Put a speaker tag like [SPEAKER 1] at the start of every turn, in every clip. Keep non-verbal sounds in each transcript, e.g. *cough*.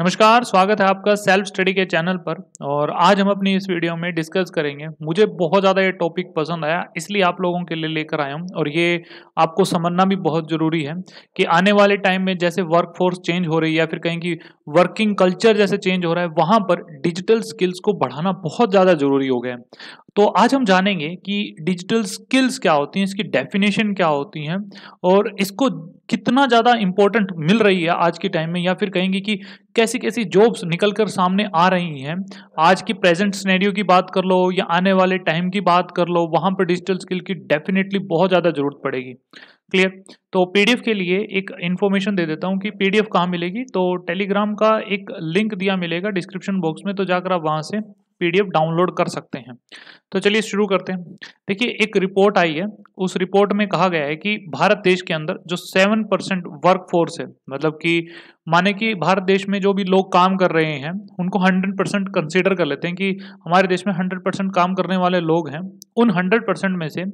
[SPEAKER 1] नमस्कार स्वागत है आपका सेल्फ स्टडी के चैनल पर और आज हम अपनी इस वीडियो में डिस्कस करेंगे मुझे बहुत ज़्यादा ये टॉपिक पसंद आया इसलिए आप लोगों के लिए लेकर आया हूँ और ये आपको समझना भी बहुत ज़रूरी है कि आने वाले टाइम में जैसे वर्क फोर्स चेंज हो रही है या फिर कहीं की वर्किंग कल्चर जैसे चेंज हो रहा है वहाँ पर डिजिटल स्किल्स को बढ़ाना बहुत ज़्यादा ज़रूरी हो गया है तो आज हम जानेंगे कि डिजिटल स्किल्स क्या होती हैं इसकी डेफिनेशन क्या होती हैं और इसको कितना ज़्यादा इम्पोर्टेंट मिल रही है आज के टाइम में या फिर कहेंगे कि कैसी कैसी जॉब्स निकल कर सामने आ रही हैं आज की प्रेजेंट स्नेडियो की बात कर लो या आने वाले टाइम की बात कर लो वहाँ पर डिजिटल स्किल की डेफिनेटली बहुत ज़्यादा ज़रूरत पड़ेगी क्लियर तो पीडीएफ के लिए एक इन्फॉर्मेशन दे देता हूँ कि पीडीएफ कहाँ मिलेगी तो टेलीग्राम का एक लिंक दिया मिलेगा डिस्क्रिप्शन बॉक्स में तो जाकर आप वहाँ से पीडीएफ डाउनलोड कर सकते हैं तो चलिए शुरू करते हैं देखिए एक रिपोर्ट आई है उस रिपोर्ट में कहा गया है कि भारत देश के अंदर जो सेवन परसेंट वर्क फोर्स है मतलब कि माने कि भारत देश में जो भी लोग काम कर रहे हैं उनको हंड्रेड परसेंट कंसिडर कर लेते हैं कि हमारे देश में हंड्रेड परसेंट काम करने वाले लोग हैं उन हंड्रेड परसेंट में से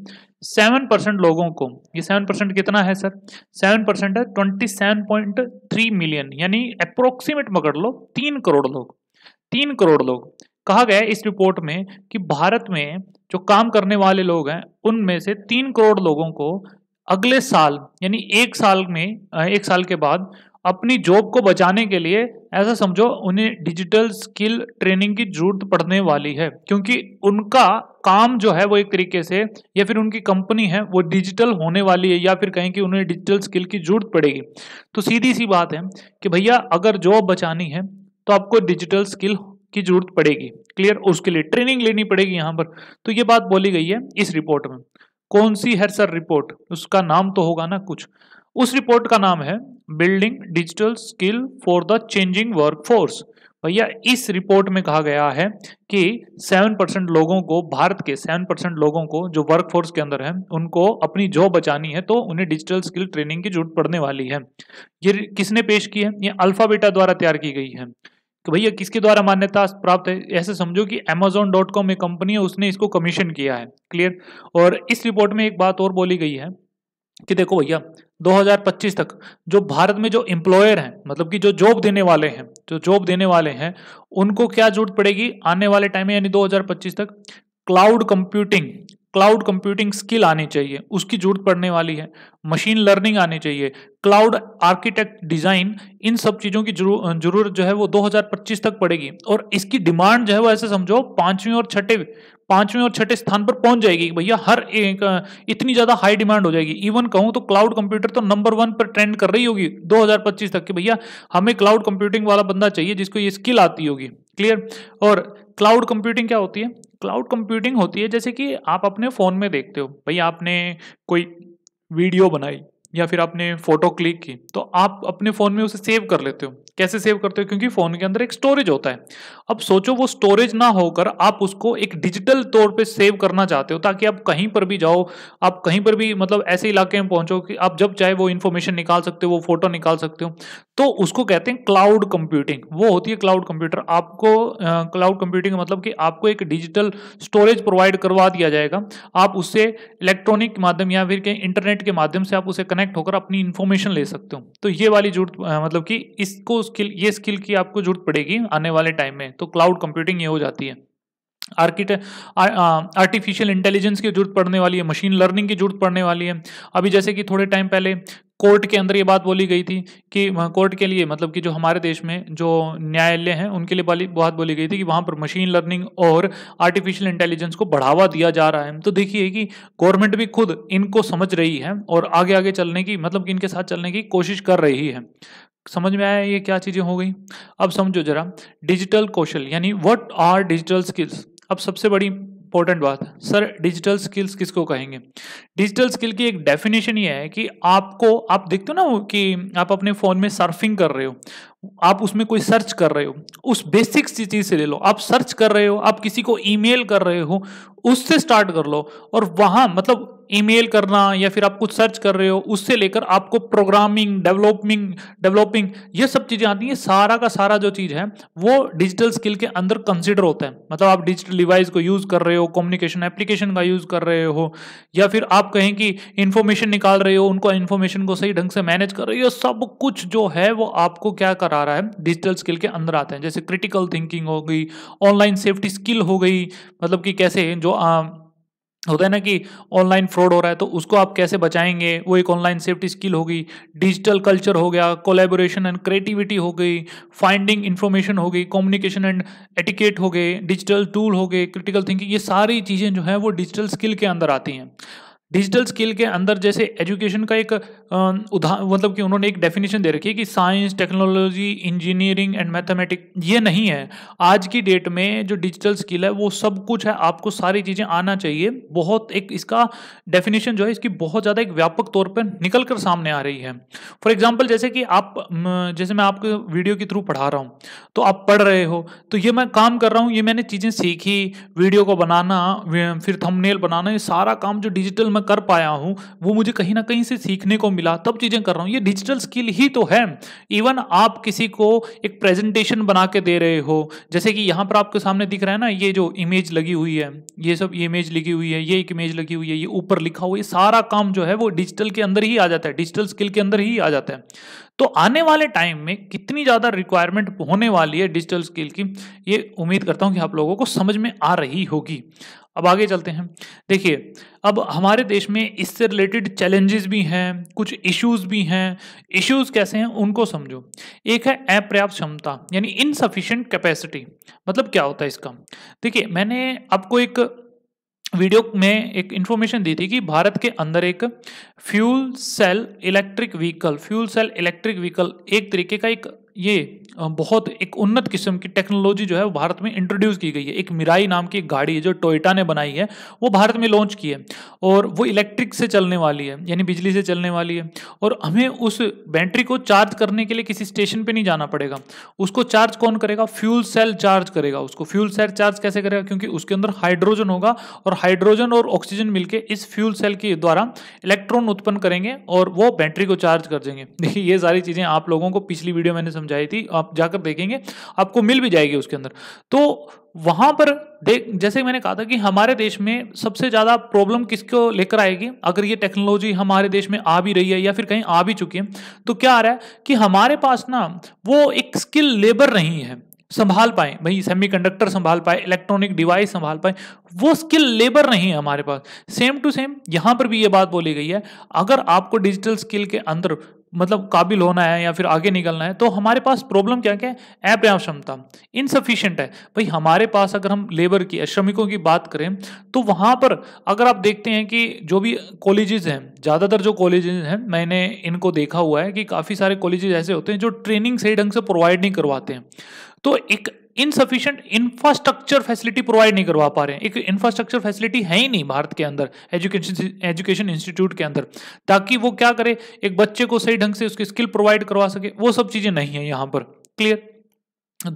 [SPEAKER 1] सेवन परसेंट लोगों को ये सेवन परसेंट कितना है सर सेवन परसेंट है twenty seven point three million यानी अप्रोक्सीमेट पकड़ लो तीन करोड़ लोग तीन करोड़ लोग कहा गया इस रिपोर्ट में कि भारत में जो काम करने वाले लोग हैं उनमें से तीन करोड़ लोगों को अगले साल यानी एक साल में एक साल के बाद अपनी जॉब को बचाने के लिए ऐसा समझो उन्हें डिजिटल स्किल ट्रेनिंग की जरूरत पड़ने वाली है क्योंकि उनका काम जो है वो एक तरीके से या फिर उनकी कंपनी है वो डिजिटल होने वाली है या फिर कहें कि उन्हें डिजिटल स्किल की जरूरत पड़ेगी तो सीधी सी बात है कि भैया अगर जॉब बचानी है तो आपको डिजिटल स्किल की जरूरत पड़ेगी क्लियर उसके लिए ट्रेनिंग लेनी पड़ेगी यहाँ पर तो ये बात बोली गई है इस रिपोर्ट में कौन सी है सर रिपोर्ट उसका नाम तो होगा ना कुछ उस रिपोर्ट का नाम है building digital skill for the changing work भैया इस रिपोर्ट में कहा गया है कि सेवन परसेंट लोगों को भारत के सेवन परसेंट लोगों को जो वर्कफोर्स के अंदर हैं उनको अपनी जॉब बचानी है तो उन्हें डिजिटल स्किल ट्रेनिंग की जरूरत पड़ने वाली है ये किसने पेश की है ये अल्फाबेटा द्वारा तैयार की गई है कि भैया किसके द्वारा मान्यता प्राप्त है ऐसे समझो कि अमेजोन डॉट कॉम एक कंपनी है उसने इसको कमीशन किया है क्लियर और इस रिपोर्ट में एक बात और बोली गई है कि देखो भैया 2025 तक जो भारत में जो एम्प्लॉयर हैं मतलब कि जो जॉब देने वाले हैं जो जॉब देने वाले हैं उनको क्या जरूरत पड़ेगी आने वाले टाइम में यानी 2025 तक cloud computing cloud computing skill आनी चाहिए उसकी जरूरत पड़ने वाली है मशीन लर्निंग आनी चाहिए क्लाउड आर्किटेक्ट डिज़ाइन इन सब चीज़ों की जरूरत जो है वो 2025 तक पड़ेगी और इसकी डिमांड जो है वो ऐसे समझो पांचवें और छठे पांचवें और छठे स्थान पर पहुंच जाएगी भैया हर एक इतनी ज़्यादा हाई डिमांड हो जाएगी इवन कहूँ तो क्लाउड कंप्यूटर तो नंबर वन पर ट्रेंड कर रही होगी 2025 तक कि भैया हमें क्लाउड कंप्यूटिंग वाला बंदा चाहिए जिसको ये स्किल आती होगी क्लियर और क्लाउड कंप्यूटिंग क्या होती है क्लाउड कंप्यूटिंग होती है जैसे कि आप अपने फ़ोन में देखते हो भाई आपने कोई वीडियो बनाई या फिर आपने फ़ोटो क्लिक की तो आप अपने फ़ोन में उसे सेव कर लेते हो कैसे सेव करते हो क्योंकि फ़ोन के अंदर एक स्टोरेज होता है अब सोचो वो स्टोरेज ना होकर आप उसको एक डिजिटल तौर पे सेव करना चाहते हो ताकि आप कहीं पर भी जाओ आप कहीं पर भी मतलब ऐसे इलाके में पहुंचो कि आप जब चाहे वो इन्फॉर्मेशन निकाल सकते हो वो फोटो निकाल सकते हो तो उसको कहते हैं क्लाउड कंप्यूटिंग वो होती है क्लाउड कंप्यूटर आपको क्लाउड कंप्यूटिंग मतलब कि आपको एक डिजिटल स्टोरेज प्रोवाइड करवा दिया जाएगा आप उससे इलेक्ट्रॉनिक माध्यम या फिर इंटरनेट के माध्यम से आप उसे कनेक्ट होकर अपनी इन्फॉर्मेशन ले सकते हो तो ये वाली जरूरत मतलब कि इसको स्किल ये स्किल की आपको जरूरत पड़ेगी आने वाले टाइम में तो क्लाउड कंप्यूटिंग ये हो जाती है आर्किटे आर्टिफिशियल इंटेलिजेंस की जरूरत पड़ने वाली है मशीन लर्निंग की जरूरत पड़ने वाली है अभी जैसे कि थोड़े टाइम पहले कोर्ट के अंदर ये बात बोली गई थी कि कोर्ट के लिए मतलब कि जो हमारे देश में जो न्यायालय हैं उनके लिए बात बोली गई थी कि वहाँ पर मशीन लर्निंग और आर्टिफिशियल इंटेलिजेंस को बढ़ावा दिया जा रहा है तो देखिए कि गवर्नमेंट भी खुद इनको समझ रही है और आगे आगे चलने की मतलब कि इनके साथ चलने की कोशिश कर रही है समझ में आया ये क्या चीज़ें हो गई अब समझो जरा डिजिटल कौशल यानी व्हाट आर डिजिटल स्किल्स अब सबसे बड़ी इंपॉर्टेंट बात है सर डिजिटल स्किल्स किसको कहेंगे डिजिटल स्किल की एक डेफिनेशन ये है कि आपको आप देखते हो ना कि आप अपने फ़ोन में सर्फिंग कर रहे हो आप उसमें कोई सर्च कर रहे हो उस बेसिक चीज से ले लो आप सर्च कर रहे हो आप किसी को ईमेल कर रहे हो उससे स्टार्ट कर लो और वहां मतलब ईमेल करना या फिर आप कुछ सर्च कर रहे हो उससे लेकर आपको प्रोग्रामिंग डेवलपिंग डेवलपिंग ये सब चीज़ें आती हैं सारा का सारा जो चीज़ है वो डिजिटल स्किल के अंदर कंसिडर होता है मतलब आप डिजिटल डिवाइस को यूज़ कर रहे हो कम्युनिकेशन एप्लीकेशन का यूज़ कर रहे हो या फिर आप कहें कि इन्फॉर्मेशन निकाल रहे हो उनको इन्फॉर्मेशन को सही ढंग से मैनेज कर रहे हो सब कुछ जो है वो आपको क्या कर अंदर आ रहा है डिजिटल स्किल के अंदर आते हैं जैसे क्रिटिकल थिंकिंग हो गई ऑनलाइन सेफ्टी स्किल हो गई मतलब कि कैसे जो आ, होता है ना कि ऑनलाइन फ्रॉड हो रहा है तो उसको आप कैसे बचाएंगे वो एक ऑनलाइन सेफ्टी स्किल होगी डिजिटल कल्चर हो गया कोलेबोरेशन एंड क्रिएटिविटी हो गई फाइंडिंग इन्फॉर्मेशन हो गई कम्युनिकेशन एंड एटिकेट हो गए डिजिटल टूल हो गए क्रिटिकल थिंकिंग ये सारी चीज़ें जो हैं वो डिजिटल स्किल के अंदर आती हैं डिजिटल स्किल के अंदर जैसे एजुकेशन का एक उदाहरण मतलब कि उन्होंने एक डेफिनेशन दे रखी है कि science technology engineering and mathematic ये नहीं है आज की डेट में जो डिजिटल स्किल है वो सब कुछ है आपको सारी चीज़ें आना चाहिए बहुत एक इसका डेफिनेशन जो है इसकी बहुत ज़्यादा एक व्यापक तौर पर निकल कर सामने आ रही है फॉर एग्जाम्पल जैसे कि आप जैसे मैं आपको वीडियो के थ्रू पढ़ा रहा हूँ तो आप पढ़ रहे हो तो ये मैं काम कर रहा हूँ ये मैंने चीज़ें सीखी वीडियो को बनाना फिर थमनेल बनाना ये सारा काम जो डिजिटल मैं कर पाया हूँ वो मुझे कहीं ना कहीं से सीखने को मिला तब चीज़ें कर रहा हूँ ये डिजिटल स्किल ही तो है इवन आप किसी को एक प्रेजेंटेशन बना के दे रहे हो जैसे कि यहाँ पर आपके सामने दिख रहा है ना ये जो इमेज लगी हुई है ये सब ये इमेज लिखी हुई है ये एक इमेज लगी हुई है ये ऊपर लिखा हुआ ये सारा काम जो है वो डिजिटल के अंदर ही आ जाता है डिजिटल स्किल के अंदर ही आ जाता है तो आने वाले टाइम में कितनी ज़्यादा रिक्वायरमेंट होने वाली है डिजिटल स्किल की ये उम्मीद करता हूँ कि आप लोगों को समझ में आ रही होगी अब आगे चलते हैं देखिए अब हमारे देश में इससे रिलेटेड चैलेंजेस भी हैं कुछ इश्यूज भी हैं इश्यूज कैसे हैं उनको समझो एक है अपर्याप्त क्षमता यानी इनसफिशिएंट कैपेसिटी मतलब क्या होता है इसका देखिए मैंने आपको एक वीडियो में एक इन्फॉर्मेशन दी थी कि भारत के अंदर एक fuel cell electric vehicle fuel cell electric vehicle एक तरीके का एक ये बहुत एक उन्नत किस्म की टेक्नोलॉजी जो है वो भारत में इंट्रोड्यूस की गई है एक मिराई नाम की एक गाड़ी है जो टोयोटा ने बनाई है वो भारत में लॉन्च की है और वो इलेक्ट्रिक से चलने वाली है यानी बिजली से चलने वाली है और हमें उस बैटरी को चार्ज करने के लिए किसी स्टेशन पर नहीं जाना पड़ेगा उसको चार्ज कौन करेगा फ्यूल सेल चार्ज करेगा उसको फ्यूल सेल चार्ज कैसे करेगा क्योंकि उसके अंदर हाइड्रोजन होगा और हाइड्रोजन और ऑक्सीजन मिलकर इस फ्यूल सेल के द्वारा इलेक्ट्रॉन उत्पन्न करेंगे और वो बैटरी को चार्ज कर देंगे *laughs* देखिए ये सारी चीज़ें आप लोगों को पिछली वीडियो मैंने समझा समझाई थी आप जाकर देखेंगे आपको मिल भी जाएगी उसके अंदर तो वहां पर देख जैसे मैंने कहा था कि हमारे देश में सबसे ज्यादा प्रॉब्लम किसको लेकर आएगी अगर ये टेक्नोलॉजी हमारे देश में आ भी रही है या फिर कहीं आ भी चुकी है तो क्या आ रहा है कि हमारे पास ना वो एक स्किल लेबर नहीं है संभाल पाए भाई सेमीकंडक्टर संभाल पाए इलेक्ट्रॉनिक डिवाइस संभाल पाए वो स्किल लेबर नहीं है हमारे पास सेम टू सेम यहाँ पर भी ये बात बोली गई है अगर आपको डिजिटल स्किल के अंदर मतलब काबिल होना है या फिर आगे निकलना है तो हमारे पास प्रॉब्लम क्या क्या है अपर्याप्त क्षमता इनसफिशियंट है भाई हमारे पास अगर हम लेबर की श्रमिकों की बात करें तो वहाँ पर अगर आप देखते हैं कि जो भी कॉलेजेस हैं ज़्यादातर जो कॉलेजेस हैं मैंने इनको देखा हुआ है कि काफ़ी सारे कॉलेजेस ऐसे होते हैं जो ट्रेनिंग सही ढंग से प्रोवाइड नहीं करवाते हैं तो एक इनसफिशियंट इंफ्रास्ट्रक्चर फैसिलिटी प्रोवाइड नहीं करवा पा रहे हैं एक इंफ्रास्ट्रक्चर फैसिलिटी है ही नहीं भारत के अंदर एजुकेशन एजुकेशन इंस्टीट्यूट के अंदर ताकि वो क्या करे एक बच्चे को सही ढंग से उसकी स्किल प्रोवाइड करवा सके वो सब चीज़ें नहीं है यहां पर क्लियर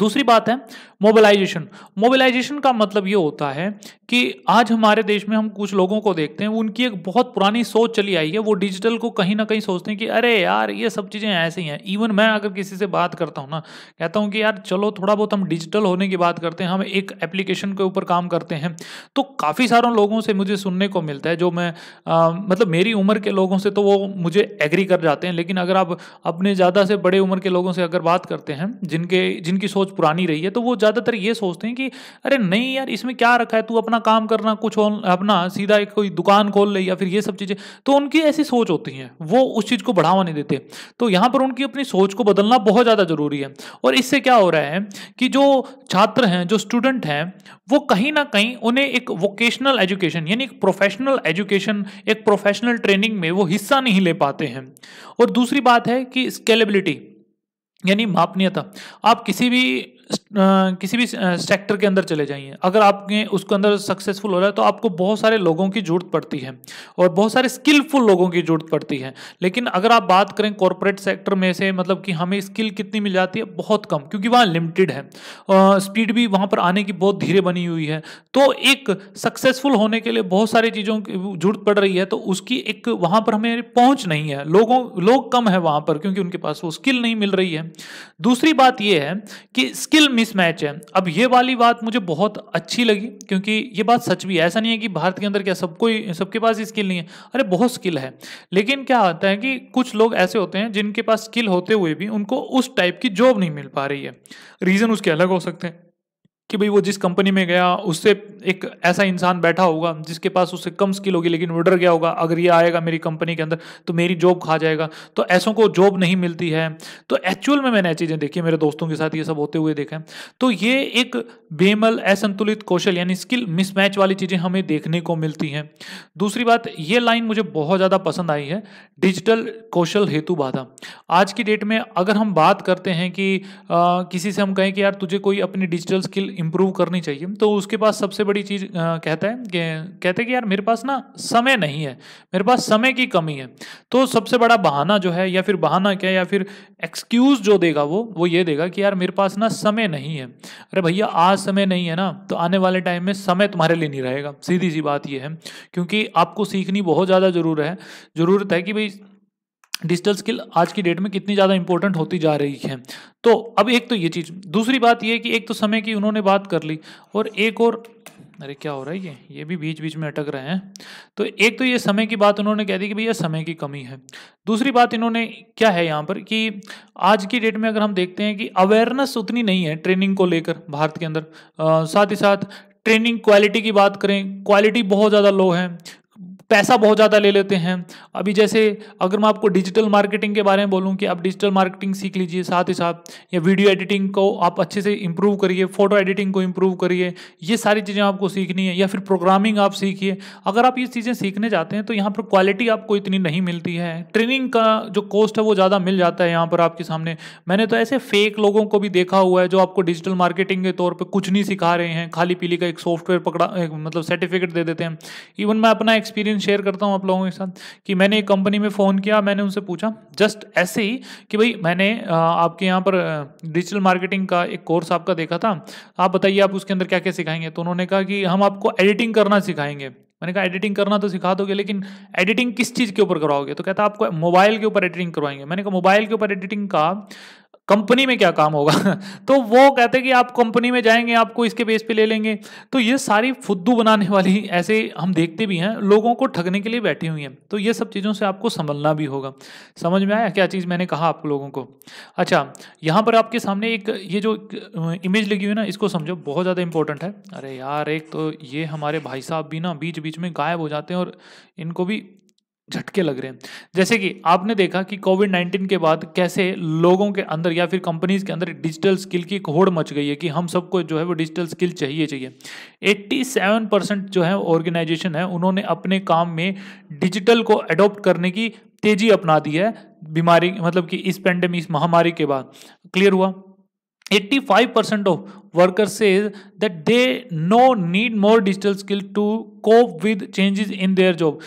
[SPEAKER 1] दूसरी बात है मोबिलाइजेशन मोबिलाइजेशन का मतलब ये होता है कि आज हमारे देश में हम कुछ लोगों को देखते हैं उनकी एक बहुत पुरानी सोच चली आई है वो डिजिटल को कहीं ना कहीं सोचते हैं कि अरे यार ये सब चीज़ें ऐसे ही हैं इवन मैं अगर किसी से बात करता हूँ ना कहता हूँ कि यार चलो थोड़ा बहुत हम डिजिटल होने की बात करते हैं हम एक एप्लीकेशन के ऊपर काम करते हैं तो काफ़ी सारों लोगों से मुझे सुनने को मिलता है जो मैं आ, मतलब मेरी उम्र के लोगों से तो वो मुझे एग्री कर जाते हैं लेकिन अगर आप अपने ज़्यादा से बड़े उम्र के लोगों से अगर बात करते हैं जिनके जिनकी सोच पुरानी रही है तो वो ज़्यादा ज़्यादातर ये सोचते हैं कि अरे नहीं यार इसमें क्या रखा है तू अपना काम करना कुछ अपना सीधा एक कोई दुकान खोल ले या फिर ये सब चीज़ें तो उनकी ऐसी सोच होती है वो उस चीज़ को बढ़ावा नहीं देते तो यहां पर उनकी अपनी सोच को बदलना बहुत ज़्यादा ज़रूरी है और इससे क्या हो रहा है कि जो छात्र हैं जो स्टूडेंट हैं वो कहीं ना कहीं उन्हें एक वोकेशनल एजुकेशन यानी एक प्रोफेशनल एजुकेशन एक प्रोफेशनल ट्रेनिंग में वो हिस्सा नहीं ले पाते हैं और दूसरी बात है कि स्केलेबिलिटी यानी मापनीयता आप किसी भी किसी भी सेक्टर के अंदर चले जाइए अगर आपके उसके अंदर सक्सेसफुल हो रहा है तो आपको बहुत सारे लोगों की जरूरत पड़ती है और बहुत सारे स्किलफुल लोगों की जरूरत पड़ती है लेकिन अगर आप बात करें कॉरपोरेट सेक्टर में से मतलब कि हमें स्किल कितनी मिल जाती है बहुत कम क्योंकि वहाँ लिमिटेड है स्पीड भी वहाँ पर आने की बहुत धीरे बनी हुई है तो एक सक्सेसफुल होने के लिए बहुत सारी चीज़ों की जरूरत पड़ रही है तो उसकी एक वहाँ पर हमें पहुँच नहीं है लोगों लोग कम है वहाँ पर क्योंकि उनके पास वो स्किल नहीं मिल रही है दूसरी बात यह है कि स्किल मिसमैच है अब ये वाली बात मुझे बहुत अच्छी लगी क्योंकि ये बात सच भी है ऐसा नहीं है कि भारत के अंदर क्या सबको सबके पास ही स्किल नहीं है अरे बहुत स्किल है लेकिन क्या होता है कि कुछ लोग ऐसे होते हैं जिनके पास स्किल होते हुए भी उनको उस टाइप की जॉब नहीं मिल पा रही है रीज़न उसके अलग हो सकते हैं कि भाई वो जिस कंपनी में गया उससे एक ऐसा इंसान बैठा होगा जिसके पास उससे कम स्किल होगी लेकिन वो डर गया होगा अगर ये आएगा मेरी कंपनी के अंदर तो मेरी जॉब खा जाएगा तो ऐसों को जॉब नहीं मिलती है तो एक्चुअल में मैंने चीज़ें देखी मेरे दोस्तों के साथ ये सब होते हुए देखें तो ये एक बेमल असंतुलित कौशल यानी स्किल मिसमैच वाली चीज़ें हमें देखने को मिलती हैं दूसरी बात ये लाइन मुझे बहुत ज़्यादा पसंद आई है डिजिटल कौशल हेतु बाधा आज की डेट में अगर हम बात करते हैं कि आ, किसी से हम कहें कि यार तुझे कोई अपनी डिजिटल स्किल इम्प्रूव करनी चाहिए तो उसके पास सबसे बड़ी चीज़ कहता है कि कहते हैं कि यार मेरे पास ना समय नहीं है मेरे पास समय की कमी है तो सबसे बड़ा बहाना जो है या फिर बहाना क्या या फिर एक्सक्यूज़ जो देगा वो वो ये देगा कि यार मेरे पास ना समय नहीं है अरे भैया आज समय नहीं है ना तो आने वाले टाइम में समय तुम्हारे लिए नहीं रहेगा सीधी सी बात यह है क्योंकि आपको सीखनी बहुत ज़्यादा ज़रूर है ज़रूरत है कि भाई डिजिटल स्किल आज की डेट में कितनी ज़्यादा इंपॉर्टेंट होती जा रही है तो अब एक तो ये चीज़ दूसरी बात ये कि एक तो समय की उन्होंने बात कर ली और एक और अरे क्या हो रहा है ये ये भी बीच बीच में अटक रहे हैं तो एक तो ये समय की बात उन्होंने कह दी कि भैया समय की कमी है दूसरी बात इन्होंने क्या है यहाँ पर कि आज की डेट में अगर हम देखते हैं कि अवेयरनेस उतनी नहीं है ट्रेनिंग को लेकर भारत के अंदर आ, साथ ही साथ ट्रेनिंग क्वालिटी की बात करें क्वालिटी बहुत ज़्यादा लो है पैसा बहुत ज़्यादा ले लेते हैं अभी जैसे अगर मैं आपको डिजिटल मार्केटिंग के बारे में बोलूँ कि आप डिजिटल मार्केटिंग सीख लीजिए साथ ही साथ या वीडियो एडिटिंग को आप अच्छे से इम्प्रूव करिए फोटो एडिटिंग को इम्प्रूव करिए ये सारी चीज़ें आपको सीखनी है या फिर प्रोग्रामिंग आप सीखिए अगर आप ये चीज़ें सीखने जाते हैं तो यहाँ पर क्वालिटी आपको इतनी नहीं मिलती है ट्रेनिंग का जो कॉस्ट है वो ज़्यादा मिल जाता है यहाँ पर आपके सामने मैंने तो ऐसे फेक लोगों को भी देखा हुआ है जो आपको डिजिटल मार्केटिंग के तौर पर कुछ नहीं सिखा रहे हैं खाली पीली का एक सॉफ्टवेयर पकड़ा मतलब सर्टिफिकेट दे देते हैं इवन मैं अपना एक्सपीरियंस एक्सपीरियंस शेयर करता हूँ आप लोगों के साथ कि मैंने एक कंपनी में फ़ोन किया मैंने उनसे पूछा जस्ट ऐसे ही कि भाई मैंने आपके यहाँ पर डिजिटल मार्केटिंग का एक कोर्स आपका देखा था आप बताइए आप उसके अंदर क्या क्या सिखाएंगे तो उन्होंने कहा कि हम आपको एडिटिंग करना सिखाएंगे मैंने कहा एडिटिंग करना तो सिखा दोगे लेकिन एडिटिंग किस चीज़ के ऊपर करवाओगे तो कहता आपको मोबाइल के ऊपर एडिटिंग करवाएंगे मैंने कहा मोबाइल के ऊपर एडिटिंग का कंपनी में क्या काम होगा *laughs* तो वो कहते हैं कि आप कंपनी में जाएंगे आपको इसके बेस पे ले लेंगे तो ये सारी फुद्दू बनाने वाली *laughs* ऐसे हम देखते भी हैं लोगों को ठगने के लिए बैठी हुई हैं तो ये सब चीज़ों से आपको संभलना भी होगा समझ में आया क्या चीज़ मैंने कहा आप लोगों को अच्छा यहाँ पर आपके सामने एक ये जो इमेज लगी हुई ना इसको समझो बहुत ज़्यादा इंपॉर्टेंट है अरे यार एक तो ये हमारे भाई साहब भी ना बीच बीच में गायब हो जाते हैं और इनको भी झटके लग रहे हैं जैसे कि आपने देखा कि कोविड नाइन्टीन के बाद कैसे लोगों के अंदर या फिर कंपनीज के अंदर डिजिटल स्किल की एक होड़ मच गई है कि हम सबको जो है वो डिजिटल स्किल चाहिए चाहिए 87 परसेंट जो है ऑर्गेनाइजेशन है उन्होंने अपने काम में डिजिटल को अडोप्ट करने की तेजी अपना दी है बीमारी मतलब कि इस पेंडेमिक इस महामारी के बाद क्लियर हुआ 85 percent of workers says that they now need more digital skill to cope with changes in their job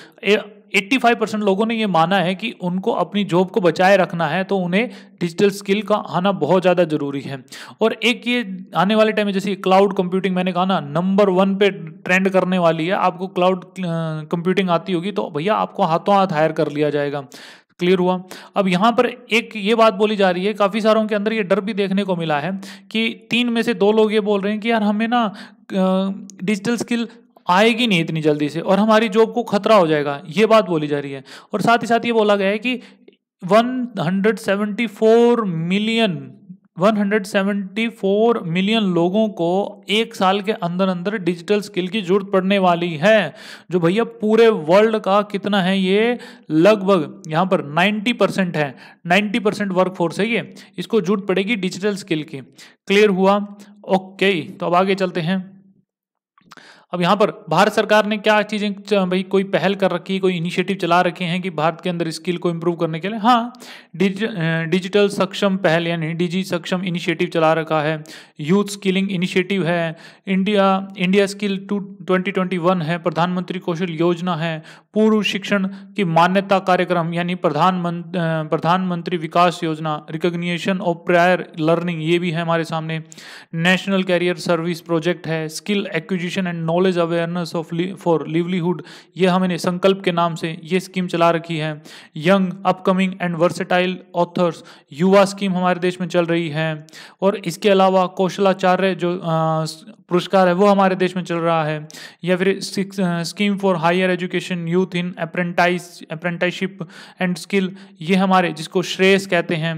[SPEAKER 1] 85 percent लोगों ने ये माना है कि उनको अपनी जॉब को बचाए रखना है तो उन्हें डिजिटल स्किल का आना बहुत ज़्यादा ज़रूरी है और एक ये आने वाले टाइम में जैसे क्लाउड कंप्यूटिंग मैंने कहा ना नंबर वन पे ट्रेंड करने वाली है आपको क्लाउड कंप्यूटिंग आती होगी तो भैया आपको हाथों हाथ हायर कर लिया जाएगा क्लियर हुआ अब यहाँ पर एक ये बात बोली जा रही है काफ़ी सारों के अंदर ये डर भी देखने को मिला है कि तीन में से दो लोग ये बोल रहे हैं कि यार हमें ना डिजिटल स्किल आएगी नहीं इतनी जल्दी से और हमारी जॉब को खतरा हो जाएगा ये बात बोली जा रही है और साथ ही साथ ये बोला गया है कि 174 मिलियन 174 मिलियन लोगों को एक साल के अंदर अंदर डिजिटल स्किल की जरूरत पड़ने वाली है जो भैया पूरे वर्ल्ड का कितना है ये लगभग यहाँ पर 90 परसेंट है 90 परसेंट वर्क फोर्स है ये इसको जरूरत पड़ेगी डिजिटल स्किल की क्लियर हुआ ओके तो अब आगे चलते हैं अब यहाँ पर भारत सरकार ने क्या चीज़ें भाई कोई पहल कर रखी है कोई इनिशिएटिव चला रखे हैं कि भारत के अंदर स्किल को इम्प्रूव करने के लिए हाँ डिज, डिजिटल सक्षम पहल यानी डिजी सक्षम इनिशिएटिव चला रखा है यूथ स्किलिंग इनिशिएटिव है India India skill two twenty है प्रधानमंत्री कौशल योजना है पूर्व शिक्षण की मान्यता कार्यक्रम यानी प्रधानमंत्री प्रधानमंत्री विकास योजना रिकग्निशन ऑफ प्रायर लर्निंग ये भी है हमारे सामने नेशनल कैरियर सर्विस प्रोजेक्ट है skill acquisition and knowledge awareness of for livelihood ये हमने संकल्प के नाम से ये स्कीम चला रखी है young upcoming and versatile authors युवा स्कीम हमारे देश में चल रही है और इसके अलावा कौशलाचार्य जो पुरस्कार है वो हमारे देश में चल रहा है या फिर scheme for higher education youth in apprentice apprenticeship and skill ये हमारे जिसको श्रेयस कहते हैं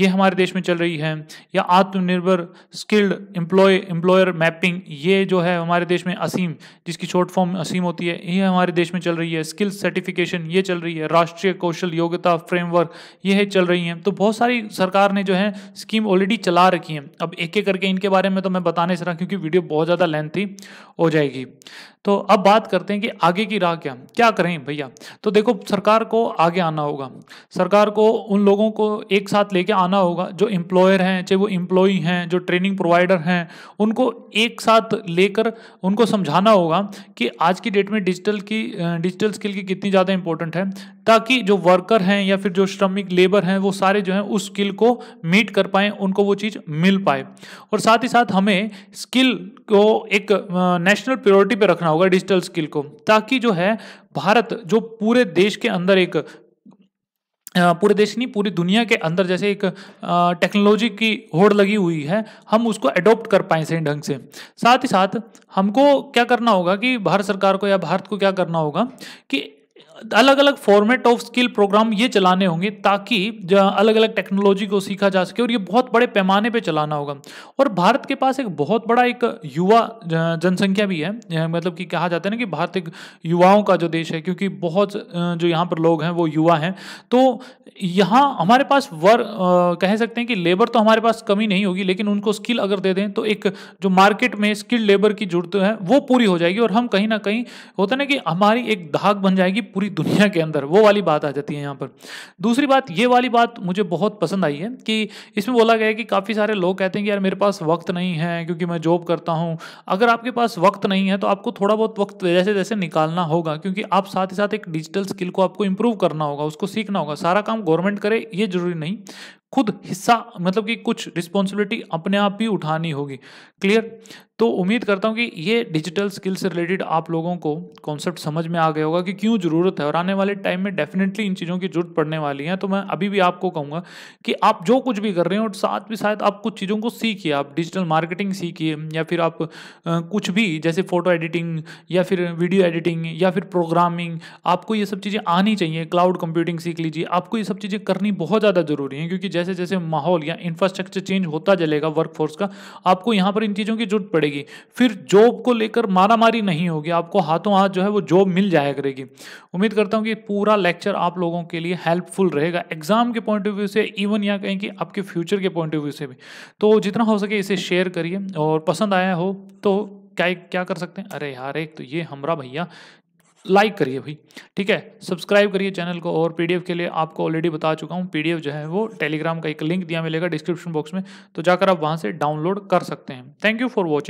[SPEAKER 1] ये हमारे देश में चल रही है या आत्मनिर्भर स्किल्ड एम्प्लॉय एम्प्लॉयर मैपिंग ये जो है हमारे देश में असीम असीम जिसकी शॉर्ट फॉर्म असीम होती है ये हमारे देश में चल रही है स्किल सर्टिफिकेशन ये चल रही है राष्ट्रीय कौशल योग्यता फ्रेमवर्क ये है चल रही हैं तो बहुत सारी सरकार ने जो है स्कीम ऑलरेडी चला रखी है अब एक एक करके इनके बारे में तो मैं बताने से रहा क्योंकि वीडियो बहुत ज़्यादा लेंथी हो जाएगी तो अब बात करते हैं कि आगे की राह क्या क्या करें भैया तो देखो सरकार को आगे आना होगा सरकार को उन लोगों को एक साथ लेके आना होगा जो एम्प्लॉयर हैं चाहे वो एम्प्लॉय हैं जो ट्रेनिंग प्रोवाइडर हैं उनको एक साथ लेकर उनको समझा समझाना होगा कि आज की डेट में डिजिटल की डिजिटल स्किल की कितनी ज़्यादा इंपॉर्टेंट है ताकि जो वर्कर हैं या फिर जो श्रमिक लेबर हैं वो सारे जो हैं उस स्किल को मीट कर पाएँ उनको वो चीज़ मिल पाए और साथ ही साथ हमें स्किल को एक नेशनल प्रायोरिटी पे रखना होगा डिजिटल स्किल को ताकि जो है भारत जो पूरे देश के अंदर एक पूरे देश नहीं पूरी दुनिया के अंदर जैसे एक टेक्नोलॉजी की होड़ लगी हुई है हम उसको एडोप्ट कर पाएँ सही ढंग से साथ ही साथ हमको क्या करना होगा कि भारत सरकार को या भारत को क्या करना होगा कि अलग अलग फॉर्मेट ऑफ स्किल प्रोग्राम ये चलाने होंगे ताकि अलग अलग टेक्नोलॉजी को सीखा जा सके और ये बहुत बड़े पैमाने पे चलाना होगा और भारत के पास एक बहुत बड़ा एक युवा जनसंख्या भी है मतलब कि कहा जाता है ना कि भारत एक युवाओं का जो देश है क्योंकि बहुत जो यहाँ पर लोग हैं वो युवा हैं तो यहाँ हमारे पास वर आ, कह सकते हैं कि लेबर तो हमारे पास कमी नहीं होगी लेकिन उनको स्किल अगर दे दें तो एक जो मार्केट में स्किल लेबर की जरूरत है वो पूरी हो जाएगी और हम कहीं ना कहीं होता ना कि हमारी एक धाक बन जाएगी पूरी दुनिया के अंदर वो वाली बात आ जाती है यहाँ पर दूसरी बात ये वाली बात मुझे बहुत पसंद आई है कि इसमें बोला गया है कि काफ़ी सारे लोग कहते हैं कि यार मेरे पास वक्त नहीं है क्योंकि मैं जॉब करता हूँ अगर आपके पास वक्त नहीं है तो आपको थोड़ा बहुत वक्त जैसे जैसे निकालना होगा क्योंकि आप साथ ही साथ एक डिजिटल स्किल को आपको इम्प्रूव करना होगा उसको सीखना होगा सारा काम गवर्नमेंट करे ये जरूरी नहीं खुद हिस्सा मतलब कि कुछ रिस्पॉन्सिबिलिटी अपने आप ही उठानी होगी क्लियर तो उम्मीद करता हूँ कि ये डिजिटल स्किल्स से रिलेटेड आप लोगों को कॉन्सेप्ट समझ में आ गया होगा कि क्यों ज़रूरत है और आने वाले टाइम में डेफिनेटली इन चीज़ों की जरूरत पड़ने वाली है तो मैं अभी भी आपको कहूँगा कि आप जो कुछ भी कर रहे हैं और साथ भी साथ आप कुछ चीज़ों को सीखिए आप डिजिटल मार्केटिंग सीखिए या फिर आप कुछ भी जैसे फ़ोटो एडिटिंग या फिर वीडियो एडिटिंग या फिर प्रोग्रामिंग आपको ये सब चीज़ें आनी चाहिए क्लाउड कंप्यूटिंग सीख लीजिए आपको ये सब चीज़ें करनी बहुत ज़्यादा ज़रूरी है क्योंकि जैसे जैसे माहौल या इंफ्रास्ट्रक्चर चेंज होता चलेगा वर्कफोर्स का आपको यहाँ पर इन चीज़ों की जरूरत पड़ेगी करेगी फिर जॉब को लेकर मारामारी नहीं होगी आपको हाथों हाथ जो है वो जॉब मिल जाया करेगी उम्मीद करता हूँ कि पूरा लेक्चर आप लोगों के लिए हेल्पफुल रहेगा एग्जाम के पॉइंट ऑफ व्यू से इवन या कहें कि आपके फ्यूचर के पॉइंट ऑफ व्यू से भी तो जितना हो सके इसे शेयर करिए और पसंद आया हो तो क्या क्या कर सकते हैं अरे यार एक तो ये हमरा भैया लाइक करिए भाई ठीक है सब्सक्राइब करिए चैनल को और पीडीएफ के लिए आपको ऑलरेडी बता चुका हूँ पीडीएफ जो है वो टेलीग्राम का एक लिंक दिया मिलेगा डिस्क्रिप्शन बॉक्स में तो जाकर आप वहाँ से डाउनलोड कर सकते हैं थैंक यू फॉर वॉचिंग